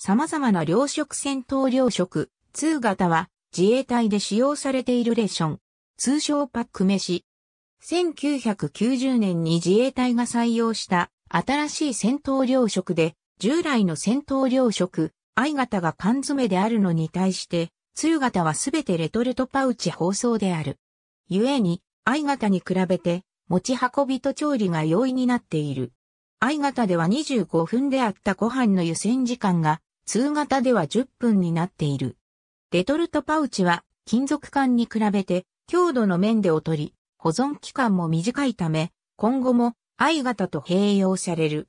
様々な両食戦闘両食、通型は自衛隊で使用されているレーション、通称パック飯。1990年に自衛隊が採用した新しい戦闘両食で、従来の戦闘両食、I 型が缶詰であるのに対して、通型はすべてレトルトパウチ包装である。故に、I 型に比べて、持ち運びと調理が容易になっている。I 型では25分であったご飯の湯煎時間が通型では10分になっている。レトルトパウチは金属管に比べて強度の面で劣り、保存期間も短いため、今後も I 型と併用される。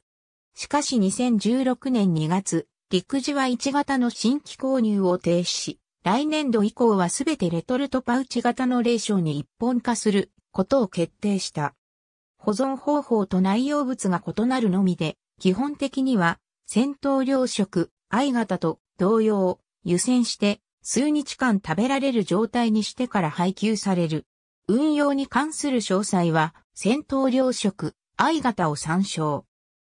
しかし2016年2月、陸自は1型の新規購入を停止し、来年度以降はすべてレトルトパウチ型の霊障に一本化することを決定した。保存方法と内容物が異なるのみで、基本的には戦闘糧食、相方と同様、湯煎して数日間食べられる状態にしてから配給される。運用に関する詳細は、戦闘糧食、相方を参照。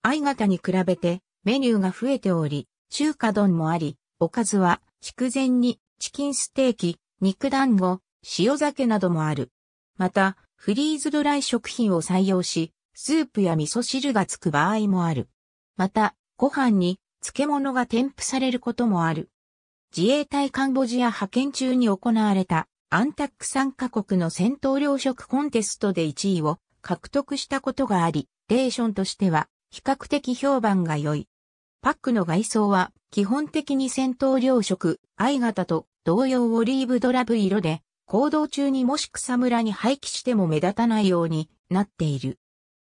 相方に比べてメニューが増えており、中華丼もあり、おかずは、筑前に、チキンステーキ、肉団子、塩酒などもある。また、フリーズドライ食品を採用し、スープや味噌汁がつく場合もある。また、ご飯に漬物が添付されることもある。自衛隊カンボジア派遣中に行われたアンタック参加国の戦闘糧食コンテストで1位を獲得したことがあり、レーションとしては比較的評判が良い。パックの外装は基本的に戦闘糧食、I 型と同様オリーブドラブ色で、行動中にもし草むらに廃棄しても目立たないようになっている。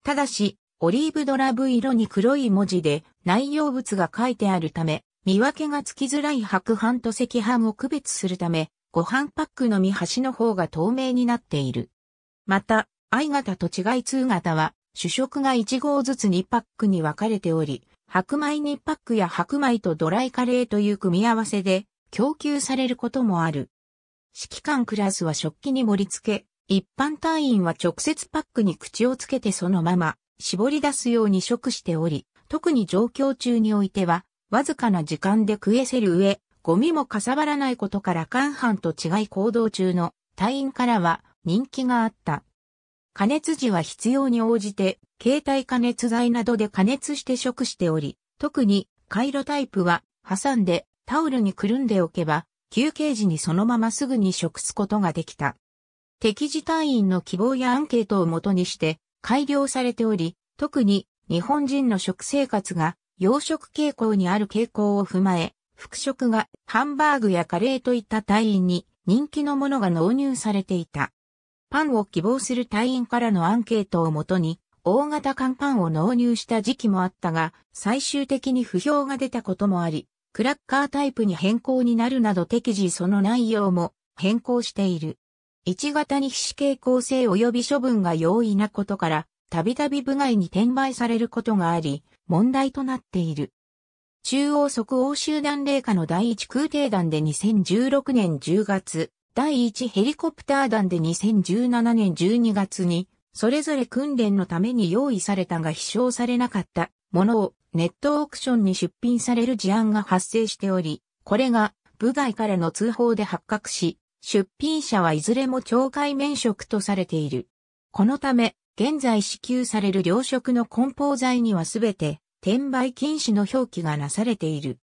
ただし、オリーブドラブ色に黒い文字で内容物が書いてあるため、見分けがつきづらい白飯と赤飯を区別するため、ご飯パックの見端の方が透明になっている。また、I 型と違い2型は、主食が1合ずつ2パックに分かれており、白米2パックや白米とドライカレーという組み合わせで供給されることもある。指揮官クラスは食器に盛り付け、一般隊員は直接パックに口をつけてそのまま絞り出すように食しており、特に状況中においては、わずかな時間で食えせる上、ゴミもかさばらないことから官班と違い行動中の隊員からは人気があった。加熱時は必要に応じて、携帯加熱剤などで加熱して食しており、特に回路タイプは挟んでタオルにくるんでおけば、休憩時にそのまますぐに食すことができた。敵時隊員の希望やアンケートをもとにして改良されており、特に日本人の食生活が洋食傾向にある傾向を踏まえ、服食がハンバーグやカレーといった隊員に人気のものが納入されていた。パンを希望する隊員からのアンケートをもとに、大型缶パンを納入した時期もあったが、最終的に不評が出たこともあり、クラッカータイプに変更になるなど適時その内容も変更している。1型に皮脂傾向性及び処分が容易なことから、たびたび部外に転売されることがあり、問題となっている。中央即応集団霊下の第一空挺団で2016年10月、第一ヘリコプター団で2017年12月に、それぞれ訓練のために用意されたが飛翔されなかったものをネットオークションに出品される事案が発生しており、これが部外からの通報で発覚し、出品者はいずれも懲戒免職とされている。このため、現在支給される糧食の梱包材にはすべて転売禁止の表記がなされている。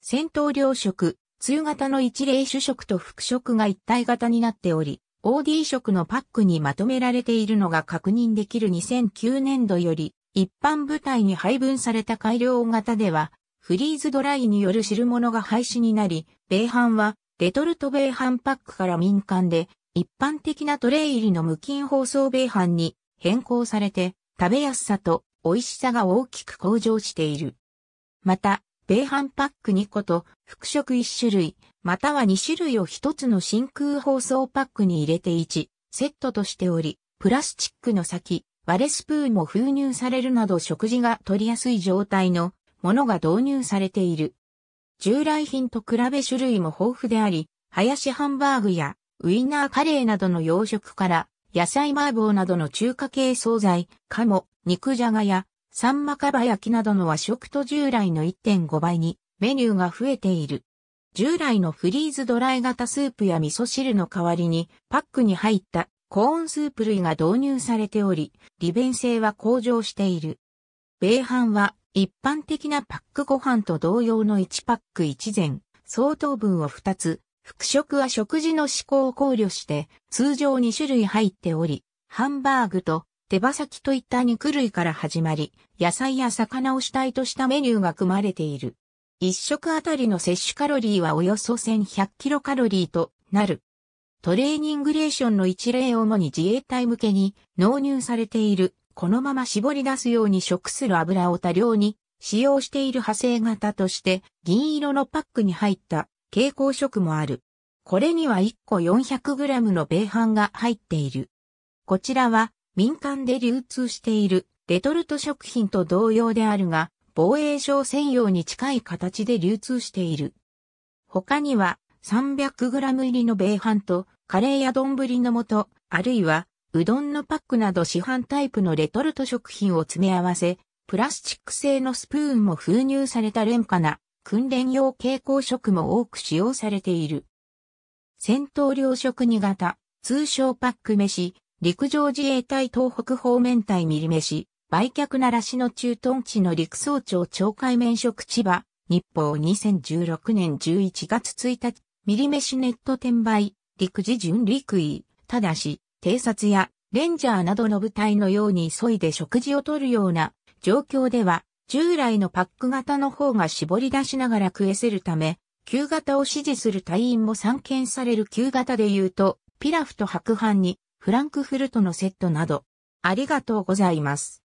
戦闘糧食、通型の一例主食と副食が一体型になっており、OD 食のパックにまとめられているのが確認できる2009年度より、一般部隊に配分された改良型では、フリーズドライによる汁物が廃止になり、米飯はレトルト米飯パックから民間で一般的なトレイ入りの無菌包装米飯に変更されて、食べやすさと美味しさが大きく向上している。また、米飯パック2個と副食1種類、または2種類を1つの真空包装パックに入れて1、セットとしており、プラスチックの先、割れスプーンも封入されるなど食事が取りやすい状態のものが導入されている。従来品と比べ種類も豊富であり、林ハンバーグやウインナーカレーなどの洋食から野菜麻婆などの中華系惣菜、鴨、肉じゃがや、サンマカバ焼きなどの和食と従来の1.5倍にメニューが増えている。従来のフリーズドライ型スープや味噌汁の代わりにパックに入ったコーンスープ類が導入されており、利便性は向上している。米飯は一般的なパックご飯と同様の1パック1膳、相当分を2つ、副食は食事の思考を考慮して、通常2種類入っており、ハンバーグと手羽先といった肉類から始まり、野菜や魚を主体としたメニューが組まれている。一食あたりの摂取カロリーはおよそ1100キロカロリーとなる。トレーニングレーションの一例を主に自衛隊向けに納入されている、このまま絞り出すように食する油を多量に使用している派生型として、銀色のパックに入った蛍光色もある。これには1個 400g の米飯が入っている。こちらは民間で流通しているレトルト食品と同様であるが、防衛省専用に近い形で流通している。他には 300g 入りの米飯とカレーや丼の素、あるいはうどんのパックなど市販タイプのレトルト食品を詰め合わせ、プラスチック製のスプーンも封入された廉価な訓練用蛍光色も多く使用されている。戦闘糧食2型、通称パック飯、陸上自衛隊東北方面隊ミリ飯、売却ならしの駐屯地の陸総長懲戒免職千葉、日報2016年11月1日、ミリ飯ネット転売、陸自準陸位、ただし、偵察やレンジャーなどの部隊のように急いで食事をとるような状況では、従来のパック型の方が絞り出しながら食えせるため、旧型を支持する隊員も参見される旧型で言うと、ピラフと白飯に、フランクフルトのセットなど、ありがとうございます。